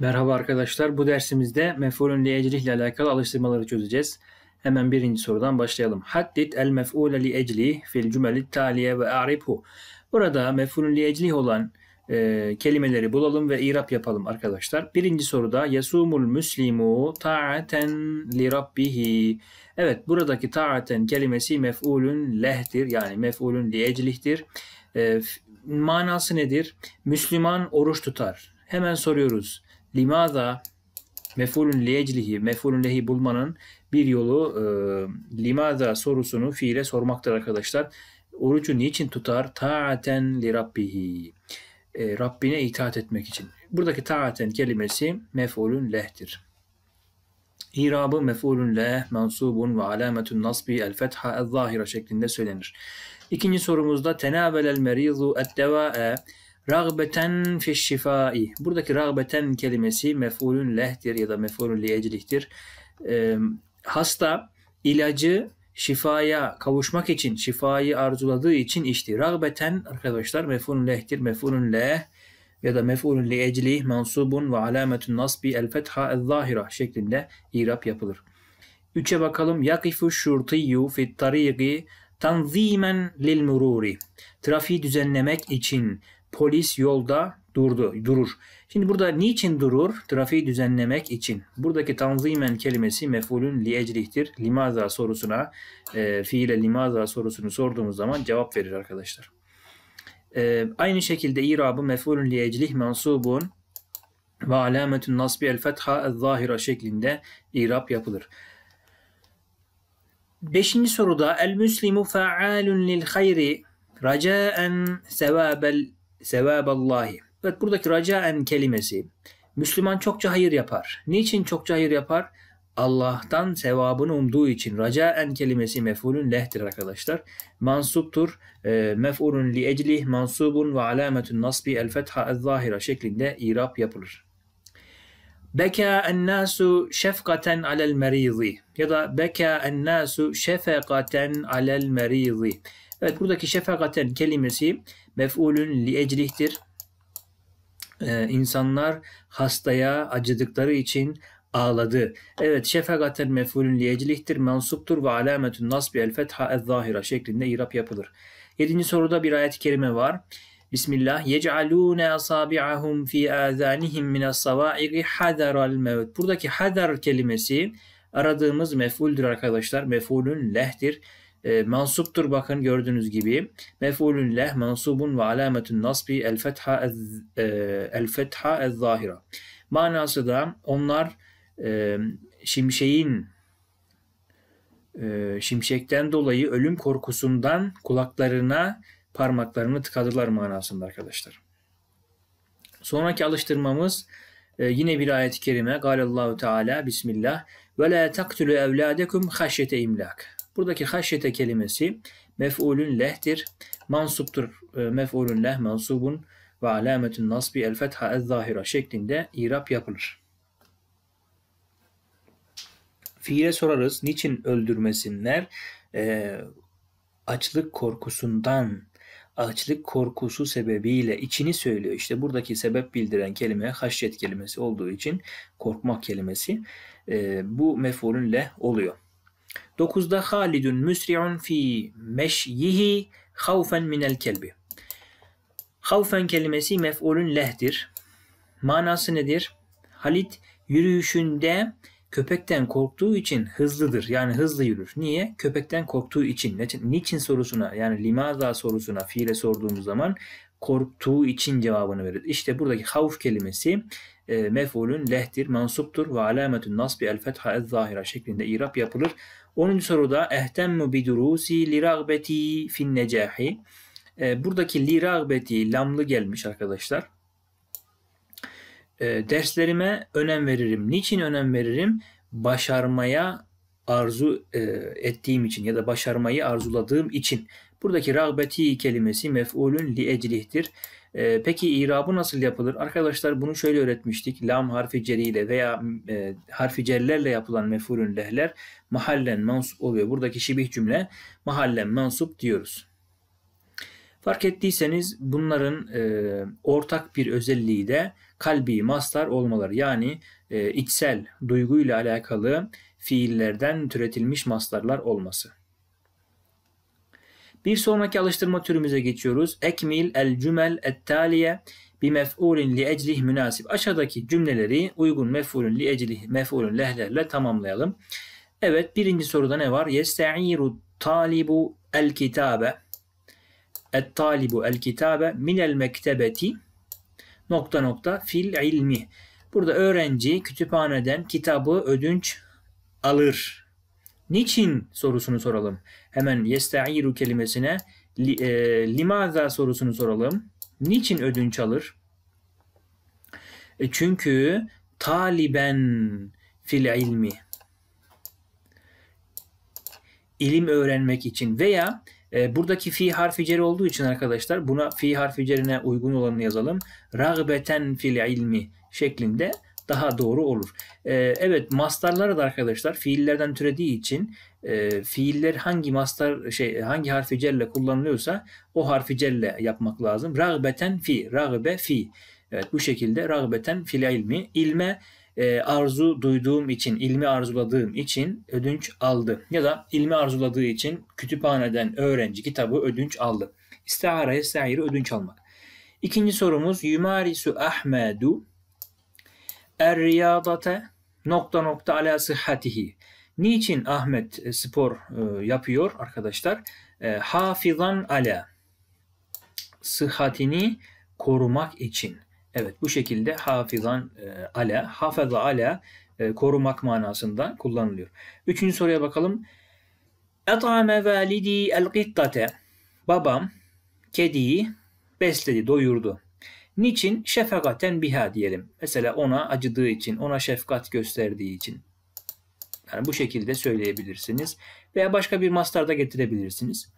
Merhaba arkadaşlar. Bu dersimizde mef'ulün li ile alakalı alıştırmaları çözeceğiz. Hemen birinci sorudan başlayalım. Haddid el mef'ule li ecli fil cümeli taliye ve a'ribhu. Burada mef'ulün li olan e, kelimeleri bulalım ve irap yapalım arkadaşlar. Birinci soruda yasumul müslimu ta'aten li rabbihi. Evet buradaki ta'aten kelimesi mef'ulün lehtir yani mef'ulün li eclihtir. E, manası nedir? Müslüman oruç tutar. Hemen soruyoruz. Limaza mefulun leyeclihi, mefulun lehi bulmanın bir yolu e, limaza sorusunu fiile sormaktır arkadaşlar. Orucu niçin tutar? Taaten li rabbihi. E, Rabbine itaat etmek için. Buradaki taaten kelimesi mefulun lehtir. İrabı mefulun leh mensubun ve alametun nasbi el fetha el zahira şeklinde söylenir. İkinci sorumuzda tenâvelel merizu et devâe Ragbeten fişşifai. Buradaki ragbeten kelimesi mef'ulün lehtir ya da mef'ulün liyeciliktir. E, hasta ilacı şifaya kavuşmak için, şifayı arzuladığı için içti. Ragbeten arkadaşlar mef'ulün lehtir, mef'ulün leh ya da mef'ulün liyecilih mansubun ve alametun nasbi el fetha el zahira şeklinde irap yapılır. Üçe bakalım. Yakifu şurtiyyu fit tariqi tanzimen lil mururi. Trafiği düzenlemek için polis yolda durdu, durur. Şimdi burada niçin durur? Trafiği düzenlemek için. Buradaki tanzimen kelimesi mefulün liyecrihtir. Limaza sorusuna, e, fiile limaza sorusunu sorduğumuz zaman cevap verir arkadaşlar. E, aynı şekilde irabı mefulün liyeclih mensubun ve alametün nasbi el fetha zahira şeklinde irab yapılır. Beşinci soruda el müslimu fa'alun lil hayri racaen sevabel sevaballahi. Evet buradaki racaen kelimesi. Müslüman çokça hayır yapar. Niçin çokça hayır yapar? Allah'tan sevabını umduğu için racaen kelimesi mef'ulün lehtir arkadaşlar. Mansuptur. E, mef'ulun li eclih mansubun ve alametun nasbi el fetha el zahira şeklinde irap yapılır. Beka ennasu şefkaten alel merizi ya da beka ennasu şefekaten alel merizi. Evet buradaki şefakaten kelimesi mef'ulün li ecrihtir. Ee, insanlar hastaya acıdıkları için ağladı. Evet şefakaten mef'ulün li ecrihtir mansuptur ve alametün nasbi el fetha el zahira şeklinde irap yapılır. Yedinci soruda bir ayet-i kerime var. Bismillah. Yec'alûne asabi'ahum fi âzânihim mine's-savâ'iqi hadaral mevt. Buradaki hadar kelimesi aradığımız mef'uldür arkadaşlar. Mef'ulün lehtir e, mansuptur bakın gördüğünüz gibi. Mef'ulün leh mansubun ve alametun nasbi el fetha ez, e, el fetha ez zahira. Manası da onlar e, şimşeğin e, şimşekten dolayı ölüm korkusundan kulaklarına parmaklarını tıkadılar manasında arkadaşlar. Sonraki alıştırmamız e, yine bir ayet-i kerime. Galallahu Teala Bismillah ve la taktulu evladekum haşyete imlak. Buradaki haşyete kelimesi mef'ulün leh'tir. Mansuptur e, mef'ulün leh mansubun ve alametün nasbi el fetha el zahira şeklinde irap yapılır. Fiile sorarız. Niçin öldürmesinler? E, açlık korkusundan açlık korkusu sebebiyle içini söylüyor. İşte buradaki sebep bildiren kelime haşyet kelimesi olduğu için korkmak kelimesi e, bu mef'ulün leh oluyor. 9'da halidun müsri'un fi meşyihi havfen minel kelbi. Havfen kelimesi mef'ulün lehtir. Manası nedir? Halit yürüyüşünde köpekten korktuğu için hızlıdır. Yani hızlı yürür. Niye? Köpekten korktuğu için. Niçin sorusuna yani limaza sorusuna fiile sorduğumuz zaman korktuğu için cevabını verir. İşte buradaki havf kelimesi e, mef'ulün lehtir, mansuptur ve alametün nasbi el fetha el zahira şeklinde irap yapılır. 10. soruda ehtemmu bi durusi li ragbeti fin necahi. E, buradaki li ragbeti lamlı gelmiş arkadaşlar. E, derslerime önem veririm. Niçin önem veririm? Başarmaya arzu e, ettiğim için ya da başarmayı arzuladığım için. Buradaki ragbeti kelimesi mef'ulün li eclihtir. E, peki irabı nasıl yapılır? Arkadaşlar bunu şöyle öğretmiştik. Lam harfi ceriyle veya e, harfi cellerle yapılan mefulün lehler mahallen mensup oluyor. Buradaki şibih cümle mahallen mensup diyoruz. Fark ettiyseniz bunların e, ortak bir özelliği de kalbi mastar olmaları. Yani e, içsel duyguyla alakalı fiillerden türetilmiş mastarlar olması. Bir sonraki alıştırma türümüze geçiyoruz. Ekmil el cümel et taliye bi mef'ulin li eclih münasip. Aşağıdaki cümleleri uygun mef'ulün li eclih mef'ulün lehlerle tamamlayalım. Evet birinci soruda ne var? Yesta'iru talibu el kitabe. Et talibu el kitabe minel mektebeti nokta nokta fil ilmi. Burada öğrenci kütüphaneden kitabı ödünç alır Niçin sorusunu soralım. Hemen yesta'iru kelimesine e, limaza sorusunu soralım. Niçin ödünç alır? E çünkü taliben fil ilmi. İlim öğrenmek için veya e, buradaki fi harfi cer olduğu için arkadaşlar buna fi harfi cerine uygun olanı yazalım. Ragbeten fil ilmi şeklinde daha doğru olur. E, evet mastarlar da arkadaşlar fiillerden türediği için e, fiiller hangi mastar şey hangi harfi celle kullanılıyorsa o harfi celle yapmak lazım. Ragbeten fi, ragbe fi. Evet bu şekilde ragbeten fil ilmi ilme e, arzu duyduğum için, ilmi arzuladığım için ödünç aldı. Ya da ilmi arzuladığı için kütüphaneden öğrenci kitabı ödünç aldı. İstihara'ya sahiri ödünç almak. İkinci sorumuz Yumarisu Ahmedu Erriyadate nokta nokta ala sıhhatihi. Niçin Ahmet e, spor e, yapıyor arkadaşlar? E, hafizan ala sıhhatini korumak için. Evet bu şekilde hafizan ala, hafaza ala korumak manasında kullanılıyor. Üçüncü soruya bakalım. Et'ame validi el gittate. Babam kediyi besledi, doyurdu. Niçin? Şefakaten biha diyelim. Mesela ona acıdığı için, ona şefkat gösterdiği için. Yani bu şekilde söyleyebilirsiniz. Veya başka bir mastarda getirebilirsiniz.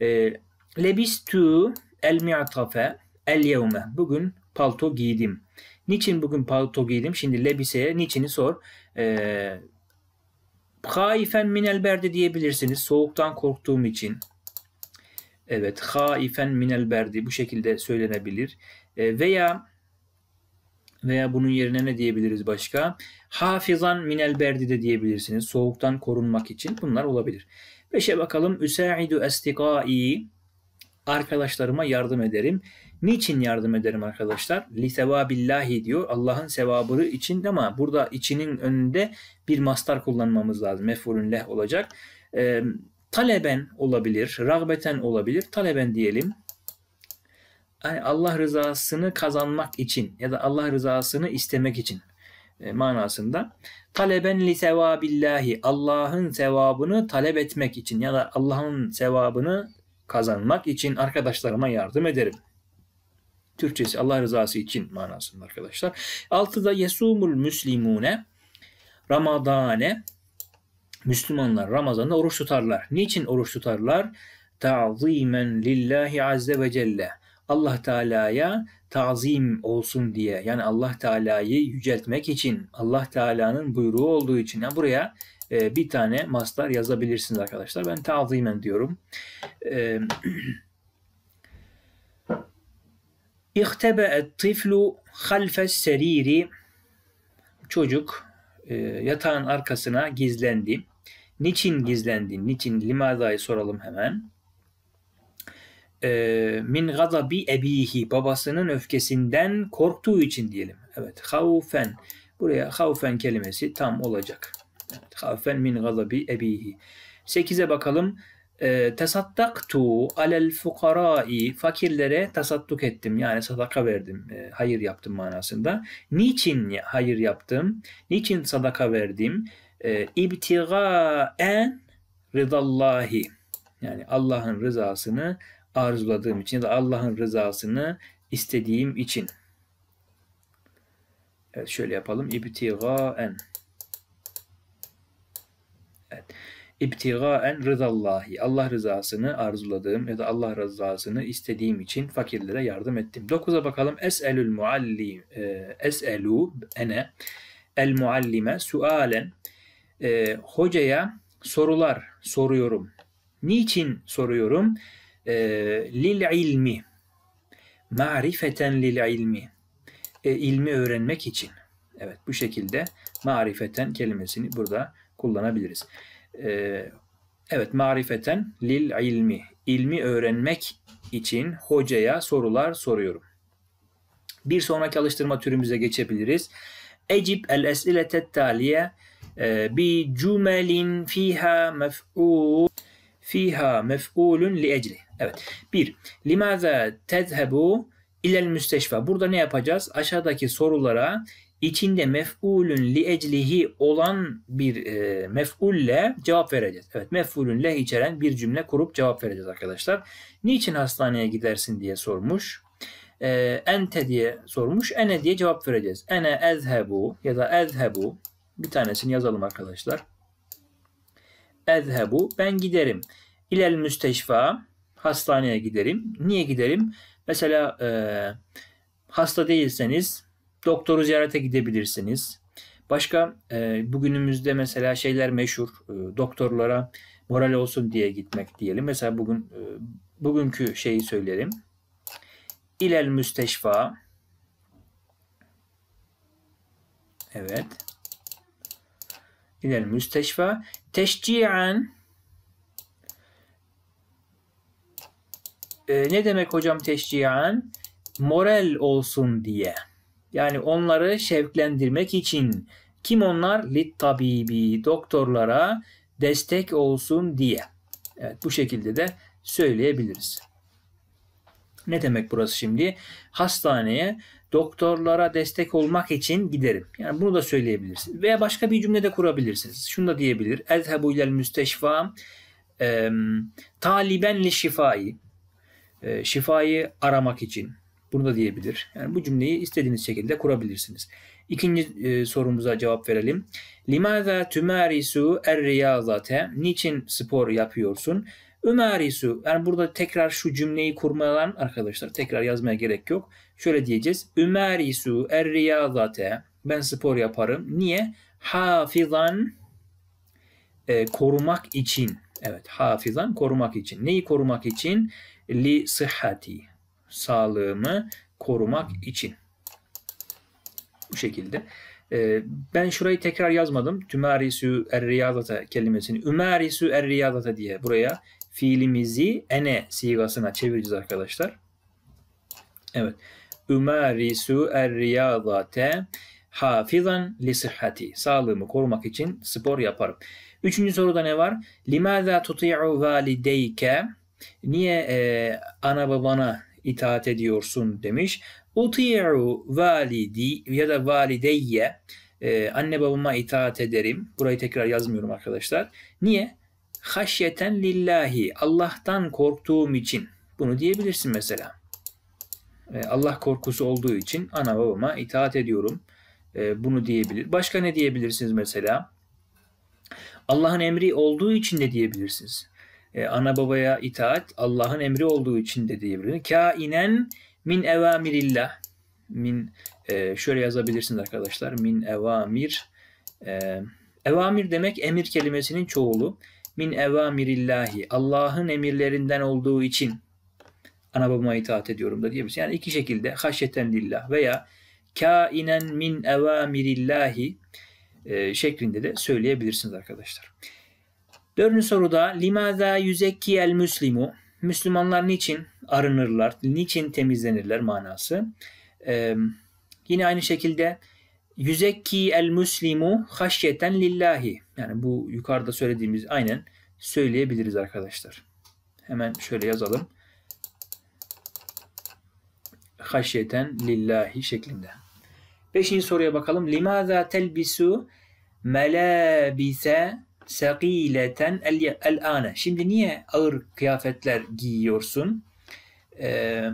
E, Lebistu el mi'tafe el yevme. Bugün palto giydim. Niçin bugün palto giydim? Şimdi lebiseye niçini sor. E, Haifen minel berde diyebilirsiniz. Soğuktan korktuğum için. Evet, haifen minel berdi bu şekilde söylenebilir. E, veya veya bunun yerine ne diyebiliriz başka? Hafizan minel berdi de diyebilirsiniz. Soğuktan korunmak için bunlar olabilir. Beşe bakalım. Üsaidu estikai arkadaşlarıma yardım ederim. Niçin yardım ederim arkadaşlar? Li sevabillahi diyor. Allah'ın sevabı için ama burada içinin önünde bir mastar kullanmamız lazım. Mef'ulün leh olacak. Ee, taleben olabilir, rağbeten olabilir. Taleben diyelim. Yani Allah rızasını kazanmak için ya da Allah rızasını istemek için e, manasında. Taleben li sevabillahi Allah'ın sevabını talep etmek için ya da Allah'ın sevabını kazanmak için arkadaşlarıma yardım ederim. Türkçesi Allah rızası için manasında arkadaşlar. Altıda yesumul müslimune Ramadane Müslümanlar Ramazan'da oruç tutarlar. Niçin oruç tutarlar? Ta'zimen lillahi azze ve celle. Allah Teala'ya tazim olsun diye yani Allah Teala'yı yüceltmek için Allah Teala'nın buyruğu olduğu için yani buraya e, bir tane maslar yazabilirsiniz arkadaşlar. Ben tazimen diyorum. E, İhtebe'et tiflu halfes seriri çocuk e, yatağın arkasına gizlendi. Niçin gizlendi? Niçin? Limada'yı soralım hemen. Ee, min gazabi ebihi babasının öfkesinden korktuğu için diyelim. Evet. Havfen. Buraya havfen kelimesi tam olacak. Evet. Havfen min gazabi ebihi. Sekize bakalım. E, ee, tasaddaktu alel fukarai fakirlere tasadduk ettim yani sadaka verdim ee, hayır yaptım manasında niçin hayır yaptım niçin sadaka verdim e, ibtigaen rıdallahi yani Allah'ın rızasını arzuladığım için ya da Allah'ın rızasını istediğim için. Evet şöyle yapalım. İbtigaen. Evet. İbtigaen rıdallahi. Allah rızasını arzuladığım ya da Allah rızasını istediğim için fakirlere yardım ettim. 9'a bakalım. Es'elül muallim. E, es'elu ene. El muallime sualen e, hocaya sorular soruyorum. Niçin soruyorum? E, lil ilmi. Marifeten lil ilmi. E, ilmi öğrenmek için. Evet bu şekilde marifeten kelimesini burada kullanabiliriz. E, evet marifeten lil ilmi. İlmi öğrenmek için hocaya sorular soruyorum. Bir sonraki alıştırma türümüze geçebiliriz. Ecib el esilete taliye ee, bi بِجُمَلٍ فِيهَا مَفْعُولٌ فِيهَا مَفْعُولٌ لِأَجْلِ Evet. Bir. لِمَاذَا تَذْهَبُ ilel müsteşfa. Burada ne yapacağız? Aşağıdaki sorulara içinde mef'ulün li eclihi olan bir e, mef'ulle cevap vereceğiz. Evet mef'ulün leh içeren bir cümle kurup cevap vereceğiz arkadaşlar. Niçin hastaneye gidersin diye sormuş. E, ente diye sormuş. Ene diye cevap vereceğiz. Ene ezhebu ya da ezhebu bir tanesini yazalım arkadaşlar. Ezhebu ben giderim. İlel müsteşfa hastaneye giderim. Niye giderim? Mesela e, hasta değilseniz doktoru ziyarete gidebilirsiniz. Başka e, bugünümüzde mesela şeyler meşhur e, doktorlara moral olsun diye gitmek diyelim. Mesela bugün e, bugünkü şeyi söylerim. İlel müsteşfa Evet. إلى المستشفى تشجيعا e, ne demek hocam teşcian? Moral olsun diye. Yani onları şevklendirmek için. Kim onlar? Lit tabibi, doktorlara destek olsun diye. Evet bu şekilde de söyleyebiliriz. Ne demek burası şimdi? Hastaneye doktorlara destek olmak için giderim. Yani bunu da söyleyebilirsiniz. Veya başka bir cümle de kurabilirsiniz. Şunu da diyebilir. Ezhebu ilel müsteşfa e, taliben li şifayı. E, şifayı aramak için. Bunu da diyebilir. Yani bu cümleyi istediğiniz şekilde kurabilirsiniz. İkinci e, sorumuza cevap verelim. Limaza tümarisu er riyazate? Niçin spor yapıyorsun? Ömeri su. Yani burada tekrar şu cümleyi kurmadan arkadaşlar tekrar yazmaya gerek yok. Şöyle diyeceğiz. Ömeri su er riyazate. Ben spor yaparım. Niye? Hafizan e, korumak için. Evet hafizan korumak için. Neyi korumak için? Li sıhhati. Sağlığımı korumak için. Bu şekilde. E, ben şurayı tekrar yazmadım. Tümarisu er riyazate kelimesini. Ümarisu er riyazate diye buraya fiilimizi ene sigasına çevireceğiz arkadaşlar. Evet. Ümarisu er-riyazate hafizan li sıhhati. Sağlığımı korumak için spor yaparım. Üçüncü soruda ne var? Limaza tuti'u valideyke Niye e, ana babana itaat ediyorsun demiş. Uti'u validi ya da valideyye e, anne babama itaat ederim. Burayı tekrar yazmıyorum arkadaşlar. Niye? Haşyeten lillahi. Allah'tan korktuğum için. Bunu diyebilirsin mesela. Ee, Allah korkusu olduğu için ana babama itaat ediyorum. Ee, bunu diyebilir. Başka ne diyebilirsiniz mesela? Allah'ın emri olduğu için de diyebilirsiniz. Ee, ana babaya itaat Allah'ın emri olduğu için de diyebilirsiniz. Kainen min evamirillah. Min e, şöyle yazabilirsiniz arkadaşlar. Min evamir. Evamir demek emir kelimesinin çoğulu min evamirillahi Allah'ın emirlerinden olduğu için ana babama itaat ediyorum da diyebilirsin. Yani iki şekilde haşyeten lillah veya kainen min evamirillahi e, şeklinde de söyleyebilirsiniz arkadaşlar. Dördüncü soruda limaza yüzekkiyel müslimu Müslümanlar niçin arınırlar, niçin temizlenirler manası. Ee, yine aynı şekilde Yüzekki el muslimu haşyeten lillahi. Yani bu yukarıda söylediğimiz aynen söyleyebiliriz arkadaşlar. Hemen şöyle yazalım. Haşyeten lillahi şeklinde. Beşinci soruya bakalım. Limaza telbisu melabise sakileten el ane. Şimdi niye ağır kıyafetler giyiyorsun? Ee,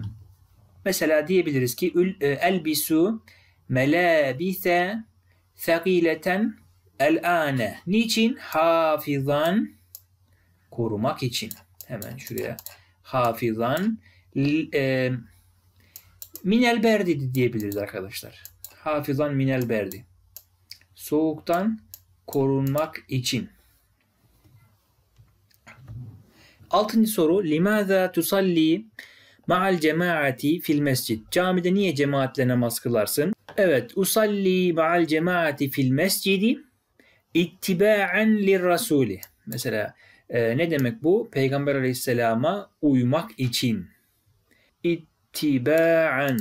mesela diyebiliriz ki e, elbisu elbisu melabise sekileten elane. Niçin? Hafizan korumak için. Hemen şuraya hafizan e, minel berdi diyebiliriz arkadaşlar. Hafizan minel berdi. Soğuktan korunmak için. Altıncı soru. Limaza tusalli ma'al cemaati fil mescid. Camide niye cemaatle namaz kılarsın? Evet, usalli ma'al cemaati fil mescidi ittiba'en lirrasuli. Mesela e, ne demek bu? Peygamber aleyhisselama uymak için. İttiba'en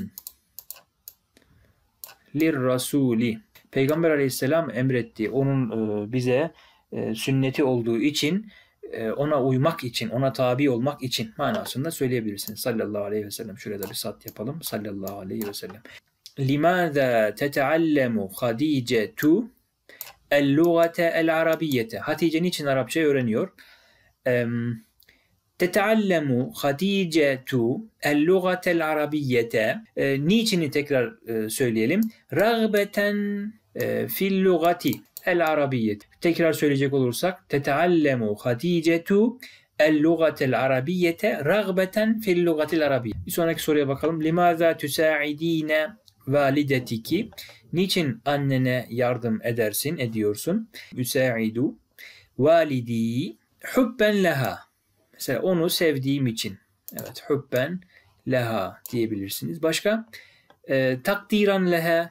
lirrasuli. Peygamber aleyhisselam emretti. Onun e, bize e, sünneti olduğu için e, ona uymak için, ona tabi olmak için manasında söyleyebilirsiniz. Sallallahu aleyhi ve sellem. Şurada bir sat yapalım. Sallallahu aleyhi ve sellem. لماذا تتعلم خديجة اللغة العربية Hatice niçin Arapça öğreniyor? تتعلم خديجة اللغة العربية niçini tekrar söyleyelim. رغبة في اللغة العربية tekrar söyleyecek olursak تتعلم خديجة اللغة العربية رغبة في اللغة العربية. Bir sonraki soruya bakalım. لماذا تساعدين validetiki niçin annene yardım edersin ediyorsun? Üsaidu validi hubben leha. Mesela onu sevdiğim için. Evet hubben leha diyebilirsiniz. Başka? E, takdiran leha.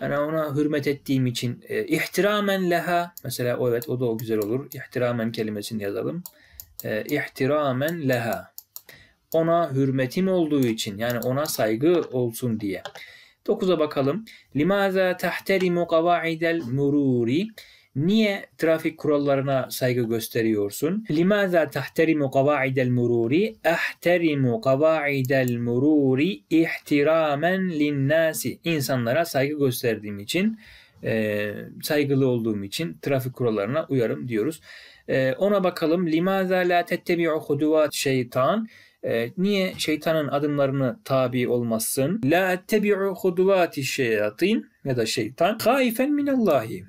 Yani ona hürmet ettiğim için. E, ihtiramen leha. Mesela o, evet o da o güzel olur. İhtiramen kelimesini yazalım. E, ihtiramen leha. Ona hürmetim olduğu için yani ona saygı olsun diye. 9'a bakalım. Limaza tahterimu kavaidel mururi. Niye trafik kurallarına saygı gösteriyorsun? Limaza tahterimu kavaidel mururi? Ahterimu kavaidel mururi ihtiramen linnasi. İnsanlara saygı gösterdiğim için e, saygılı olduğum için trafik kurallarına uyarım diyoruz. E, ona bakalım. Limaza la tettebi'u huduvat şeytan. Ee, niye şeytanın adımlarını tabi olmazsın? La ettebi'u huduvati şeyatin ya da şeytan. Kaifen minallahi.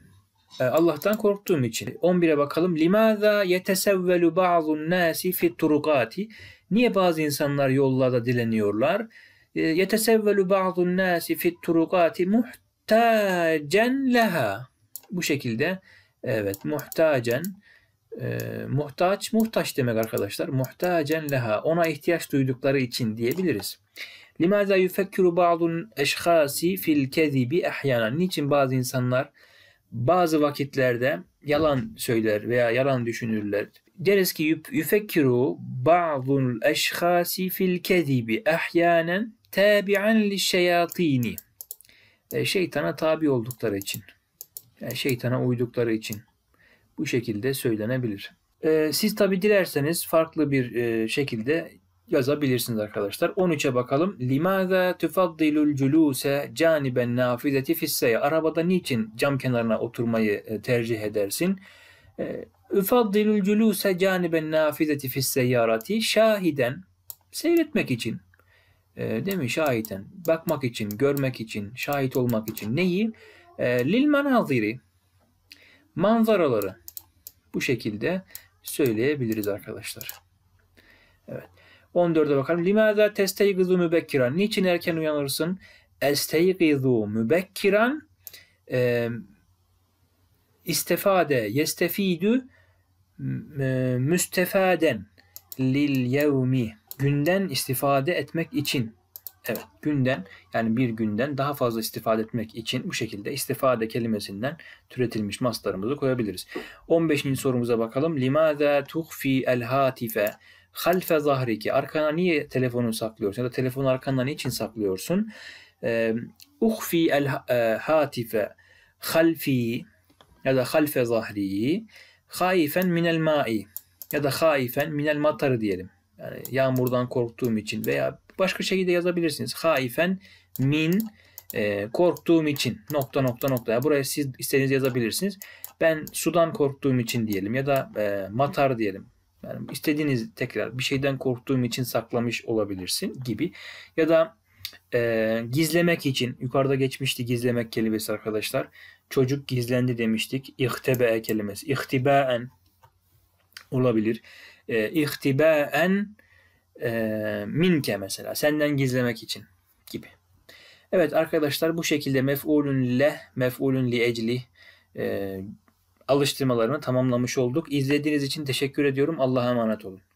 Ee, Allah'tan korktuğum için. 11'e bakalım. Limaza yetesevvelu ba'dun nasi fi turukati. Niye bazı insanlar yollarda dileniyorlar? Ee, yetesevvelu ba'dun nasi fi turukati muhtacen leha. Bu şekilde evet muhtacen e, muhtaç, muhtaç demek arkadaşlar. Muhtacen leha. Ona ihtiyaç duydukları için diyebiliriz. Limaza yufekkiru ba'dun eşhasi fil kezibi ehyanen. Niçin bazı insanlar bazı vakitlerde yalan söyler veya yalan düşünürler. Deriz ki yufekkiru ba'dun eşhasi fil kezibi ehyanen tabi'an li şeyatini. Ee, şeytana tabi oldukları için. Yani şeytana uydukları için. Bu şekilde söylenebilir. E, siz tabi dilerseniz farklı bir e, şekilde yazabilirsiniz arkadaşlar. 13'e bakalım. Limaza tufaddilul culuse caniben nafizeti fisseye. Arabada niçin cam kenarına oturmayı e, tercih edersin? Ee, üfaddilul culuse caniben nafizeti fisseyyarati şahiden seyretmek için. Ee, değil mi? Şahiden. Bakmak için, görmek için, şahit olmak için. Neyi? Lil manaziri. Manzaraları. Bu şekilde söyleyebiliriz arkadaşlar. Evet. 14'e bakalım. Limaza testeygizu mübekkiran. Niçin erken uyanırsın? Esteygizu mübekkiran. E, istifade yestefidü e, müstefaden lil yevmi. Günden istifade etmek için. Evet, günden yani bir günden daha fazla istifade etmek için bu şekilde istifade kelimesinden türetilmiş mastarımızı koyabiliriz. 15. sorumuza bakalım. Limaza tuhfi el hatife halfe zahriki. Arkana niye telefonu saklıyorsun ya da telefonu arkana niçin saklıyorsun? Uhfi el e, hatife halfi ya da halfe zahriyi haifen minel ma'i ya da haifen minel matarı diyelim. Yani yağmurdan korktuğum için veya Başka şekilde yazabilirsiniz. Haifen min e, korktuğum için nokta nokta nokta. buraya siz istediğiniz yazabilirsiniz. Ben sudan korktuğum için diyelim ya da e, matar diyelim. Yani istediğiniz tekrar bir şeyden korktuğum için saklamış olabilirsin gibi. Ya da e, gizlemek için yukarıda geçmişti gizlemek kelimesi arkadaşlar. Çocuk gizlendi demiştik. İhtibe kelimesi. İhtibaen olabilir. E, ihtibaen e, minke mesela senden gizlemek için gibi. Evet arkadaşlar bu şekilde mef'ulün le, mef'ulün li ecli e, alıştırmalarını tamamlamış olduk. İzlediğiniz için teşekkür ediyorum. Allah'a emanet olun.